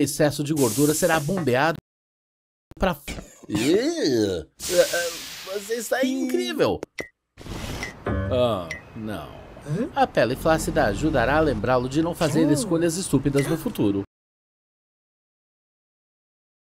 excesso de gordura será bombeado para. É, é, você está incrível! Ah, não. A pele flácida ajudará a lembrá-lo de não fazer escolhas estúpidas no futuro.